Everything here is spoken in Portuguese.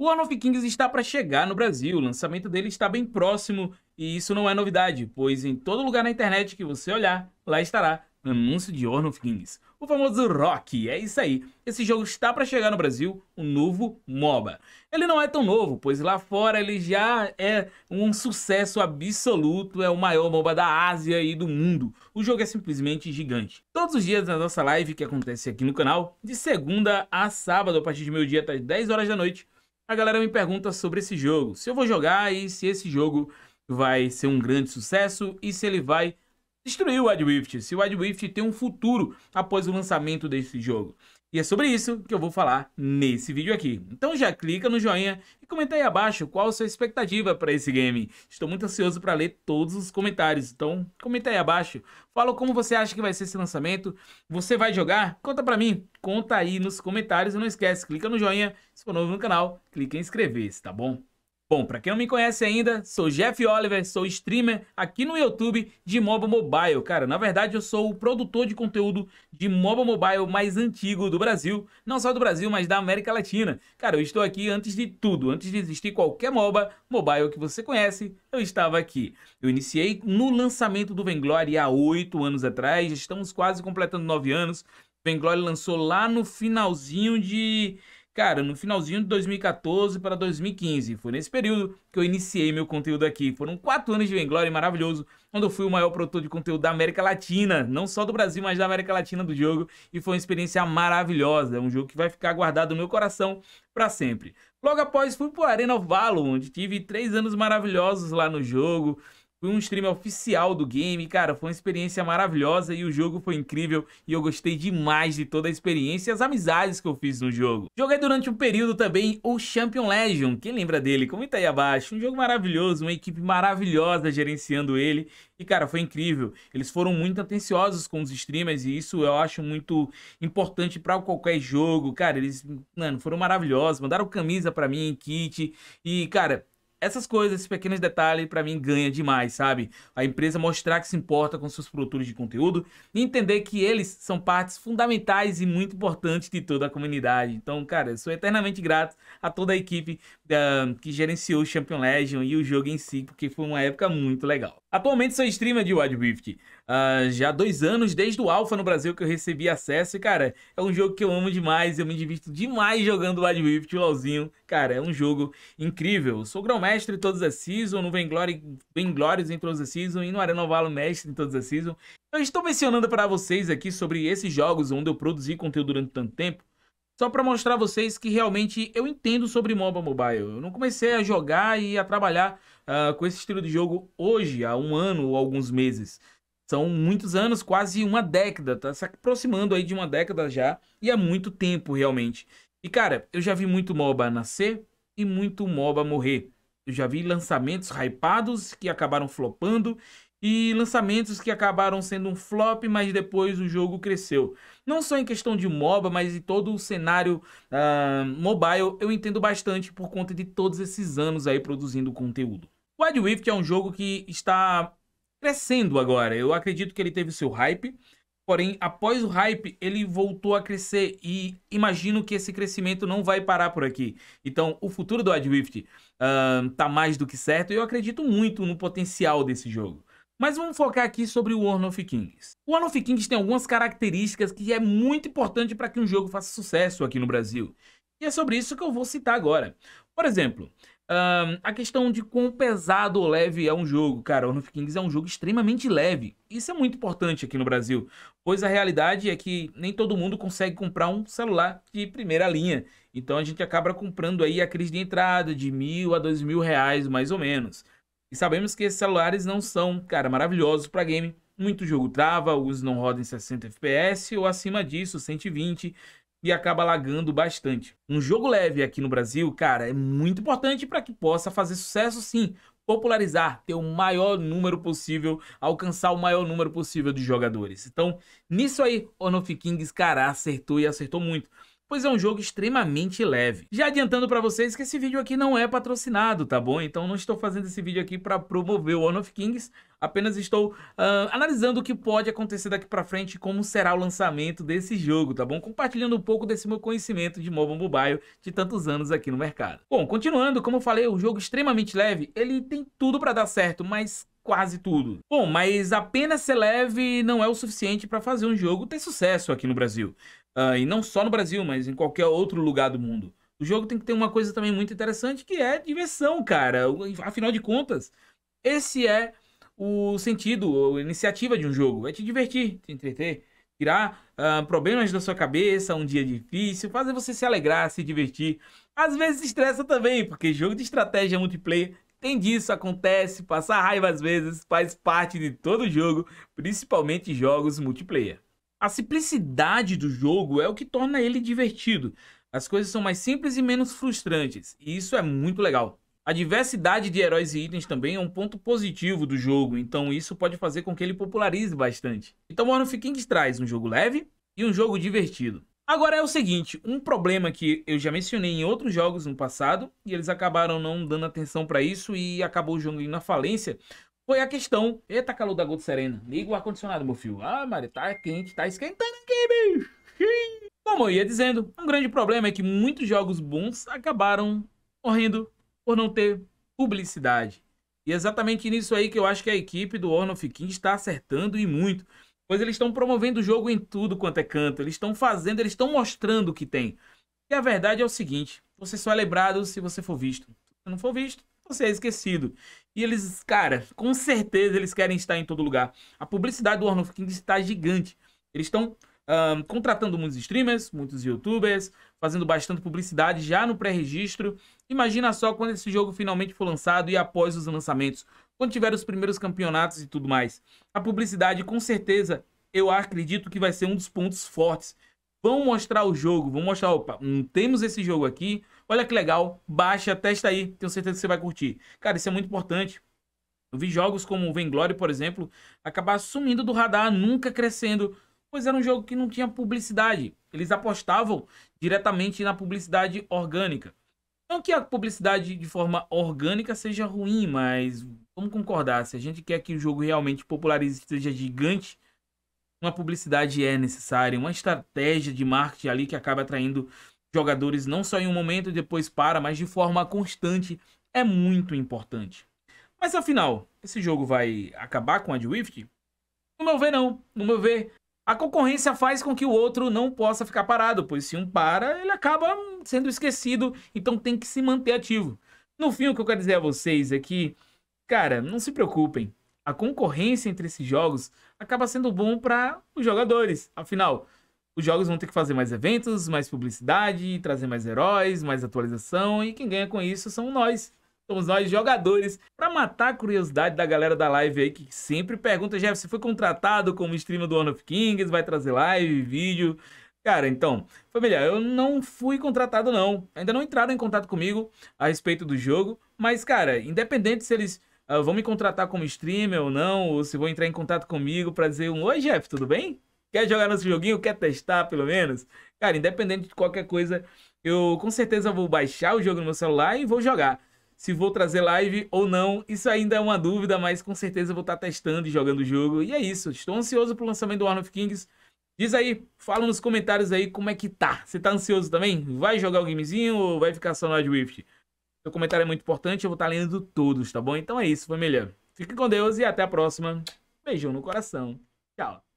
O Honor of Kings está para chegar no Brasil, o lançamento dele está bem próximo e isso não é novidade, pois em todo lugar na internet que você olhar, lá estará anúncio de Honor of Kings. O famoso Rock, é isso aí. Esse jogo está para chegar no Brasil, um novo MOBA. Ele não é tão novo, pois lá fora ele já é um sucesso absoluto, é o maior MOBA da Ásia e do mundo. O jogo é simplesmente gigante. Todos os dias na nossa live que acontece aqui no canal, de segunda a sábado, a partir de meio-dia até 10 horas da noite, a galera me pergunta sobre esse jogo, se eu vou jogar e se esse jogo vai ser um grande sucesso e se ele vai destruir o Wild Rift, se o Wild Rift tem um futuro após o lançamento desse jogo. E é sobre isso que eu vou falar nesse vídeo aqui. Então já clica no joinha e comenta aí abaixo qual a sua expectativa para esse game. Estou muito ansioso para ler todos os comentários, então comenta aí abaixo. Fala como você acha que vai ser esse lançamento. Você vai jogar? Conta para mim. Conta aí nos comentários e não esquece, clica no joinha. Se for novo no canal, clica em inscrever-se, tá bom? Bom, para quem não me conhece ainda, sou Jeff Oliver, sou streamer aqui no YouTube de MOBA Mobile. Cara, na verdade eu sou o produtor de conteúdo de MOBA Mobile mais antigo do Brasil, não só do Brasil, mas da América Latina. Cara, eu estou aqui antes de tudo, antes de existir qualquer MOBA Mobile que você conhece, eu estava aqui. Eu iniciei no lançamento do Venglory há oito anos atrás, Já estamos quase completando nove anos. Venglory lançou lá no finalzinho de cara, no finalzinho de 2014 para 2015. Foi nesse período que eu iniciei meu conteúdo aqui. Foram quatro anos de Venglória maravilhoso, onde eu fui o maior produtor de conteúdo da América Latina, não só do Brasil, mas da América Latina do jogo, e foi uma experiência maravilhosa, é um jogo que vai ficar guardado no meu coração para sempre. Logo após, fui para Arena Valo, onde tive três anos maravilhosos lá no jogo, foi um stream oficial do game, cara, foi uma experiência maravilhosa e o jogo foi incrível e eu gostei demais de toda a experiência e as amizades que eu fiz no jogo. Joguei durante um período também o Champion Legion, quem lembra dele? Comenta aí abaixo. Um jogo maravilhoso, uma equipe maravilhosa gerenciando ele e, cara, foi incrível. Eles foram muito atenciosos com os streamers e isso eu acho muito importante para qualquer jogo. Cara, eles, mano, foram maravilhosos, mandaram camisa para mim, kit e, cara essas coisas, esses pequenos detalhes, para mim ganha demais, sabe? A empresa mostrar que se importa com seus produtores de conteúdo e entender que eles são partes fundamentais e muito importantes de toda a comunidade. Então, cara, eu sou eternamente grato a toda a equipe uh, que gerenciou o Champion Legion e o jogo em si, porque foi uma época muito legal. Atualmente sou streamer de Wild Rift. Uh, já há dois anos, desde o Alpha no Brasil, que eu recebi acesso. E, cara, é um jogo que eu amo demais. Eu me divirto demais jogando Wild Rift, o LOLzinho. Cara, é um jogo incrível. Sou grão-mestre em todas as seasons, no Venglory, Venglórios em todas as seasons e no Arena Valo mestre em todas as seasons. Eu estou mencionando para vocês aqui sobre esses jogos onde eu produzi conteúdo durante tanto tempo. Só para mostrar a vocês que realmente eu entendo sobre MOBA Mobile. Eu não comecei a jogar e a trabalhar uh, com esse estilo de jogo hoje, há um ano ou alguns meses. São muitos anos, quase uma década, tá se aproximando aí de uma década já, e há muito tempo realmente. E cara, eu já vi muito MOBA nascer e muito MOBA morrer. Eu já vi lançamentos hypados que acabaram flopando e lançamentos que acabaram sendo um flop, mas depois o jogo cresceu. Não só em questão de MOBA, mas em todo o cenário uh, mobile, eu entendo bastante por conta de todos esses anos aí produzindo conteúdo. Wild Rift é um jogo que está crescendo agora. Eu acredito que ele teve seu hype, porém, após o hype, ele voltou a crescer e imagino que esse crescimento não vai parar por aqui. Então, o futuro do Wild Rift uh, mais do que certo e eu acredito muito no potencial desse jogo. Mas vamos focar aqui sobre o World of Kings. O World of Kings tem algumas características que é muito importante para que um jogo faça sucesso aqui no Brasil. E é sobre isso que eu vou citar agora. Por exemplo, um, a questão de quão pesado ou leve é um jogo. Cara, Honor of Kings é um jogo extremamente leve. Isso é muito importante aqui no Brasil, pois a realidade é que nem todo mundo consegue comprar um celular de primeira linha. Então a gente acaba comprando aí a crise de entrada de mil a dois mil reais, mais ou menos. E sabemos que esses celulares não são, cara, maravilhosos para game. Muito jogo trava, os não rodam em 60 FPS ou acima disso, 120 e acaba lagando bastante. Um jogo leve aqui no Brasil, cara, é muito importante para que possa fazer sucesso sim, popularizar, ter o maior número possível, alcançar o maior número possível de jogadores. Então, nisso aí, Onof Kings, cara, acertou e acertou muito pois é um jogo extremamente leve. Já adiantando para vocês que esse vídeo aqui não é patrocinado, tá bom? Então não estou fazendo esse vídeo aqui para promover o One of Kings, apenas estou uh, analisando o que pode acontecer daqui para frente e como será o lançamento desse jogo, tá bom? Compartilhando um pouco desse meu conhecimento de mobile mobile de tantos anos aqui no mercado. Bom, continuando, como eu falei, o jogo extremamente leve, ele tem tudo para dar certo, mas quase tudo. Bom, mas apenas ser leve não é o suficiente para fazer um jogo ter sucesso aqui no Brasil. Uh, e não só no Brasil, mas em qualquer outro lugar do mundo. O jogo tem que ter uma coisa também muito interessante que é diversão, cara. Afinal de contas, esse é o sentido, a iniciativa de um jogo. É te divertir, te entreter, tirar uh, problemas da sua cabeça, um dia difícil, fazer você se alegrar, se divertir. Às vezes estressa também, porque jogo de estratégia multiplayer tem disso, acontece, passar raiva às vezes, faz parte de todo jogo, principalmente jogos multiplayer. A simplicidade do jogo é o que torna ele divertido. As coisas são mais simples e menos frustrantes, e isso é muito legal. A diversidade de heróis e itens também é um ponto positivo do jogo, então isso pode fazer com que ele popularize bastante. Então Warhammer Kings traz um jogo leve e um jogo divertido. Agora é o seguinte, um problema que eu já mencionei em outros jogos no passado, e eles acabaram não dando atenção para isso e acabou o jogo indo na falência, foi a questão. Eita, calor da gota serena. Liga o ar-condicionado, meu filho. Ah, Mari, tá quente, tá esquentando aqui, bicho. Como eu ia dizendo, um grande problema é que muitos jogos bons acabaram morrendo por não ter publicidade. E é exatamente nisso aí que eu acho que a equipe do Orno Kings está acertando e muito. Pois eles estão promovendo o jogo em tudo quanto é canto. Eles estão fazendo, eles estão mostrando o que tem. E a verdade é o seguinte: você só é lembrado se você for visto. Se não for visto, você é esquecido. E eles, cara, com certeza eles querem estar em todo lugar. A publicidade do Arnulfo King está gigante. Eles estão um, contratando muitos streamers, muitos youtubers, fazendo bastante publicidade já no pré-registro. Imagina só quando esse jogo finalmente for lançado e após os lançamentos. Quando tiver os primeiros campeonatos e tudo mais. A publicidade, com certeza, eu acredito que vai ser um dos pontos fortes Vão mostrar o jogo, vamos mostrar, opa, hum, temos esse jogo aqui, olha que legal, baixa, testa aí, tenho certeza que você vai curtir. Cara, isso é muito importante. Eu vi jogos como o Vainglory, por exemplo, acabar sumindo do radar, nunca crescendo, pois era um jogo que não tinha publicidade. Eles apostavam diretamente na publicidade orgânica. Não que a publicidade de forma orgânica seja ruim, mas vamos concordar, se a gente quer que o jogo realmente popularize e seja gigante, uma publicidade é necessária, uma estratégia de marketing ali que acaba atraindo jogadores não só em um momento e depois para, mas de forma constante é muito importante. Mas afinal, esse jogo vai acabar com a Drift? No meu ver, não. No meu ver, a concorrência faz com que o outro não possa ficar parado, pois se um para, ele acaba sendo esquecido, então tem que se manter ativo. No fim, o que eu quero dizer a vocês é que, cara, não se preocupem a concorrência entre esses jogos acaba sendo bom para os jogadores. Afinal, os jogos vão ter que fazer mais eventos, mais publicidade, trazer mais heróis, mais atualização e quem ganha com isso são nós. Somos nós jogadores. Para matar a curiosidade da galera da live aí que sempre pergunta, Jeff, você foi contratado como streamer do One of Kings, vai trazer live, vídeo. Cara, então, família, eu não fui contratado não. Ainda não entraram em contato comigo a respeito do jogo, mas cara, independente se eles Uh, vão me contratar como streamer ou não, ou se vão entrar em contato comigo para dizer um Oi, Jeff, tudo bem? Quer jogar nosso joguinho? Quer testar, pelo menos? Cara, independente de qualquer coisa, eu com certeza vou baixar o jogo no meu celular e vou jogar. Se vou trazer live ou não, isso ainda é uma dúvida, mas com certeza vou estar tá testando e jogando o jogo. E é isso, estou ansioso pro lançamento do War of Kings. Diz aí, fala nos comentários aí como é que tá. Você tá ansioso também? Vai jogar o gamezinho ou vai ficar só no Wift? Seu comentário é muito importante, eu vou estar lendo todos, tá bom? Então é isso, família. Fique com Deus e até a próxima. Beijão no coração. Tchau.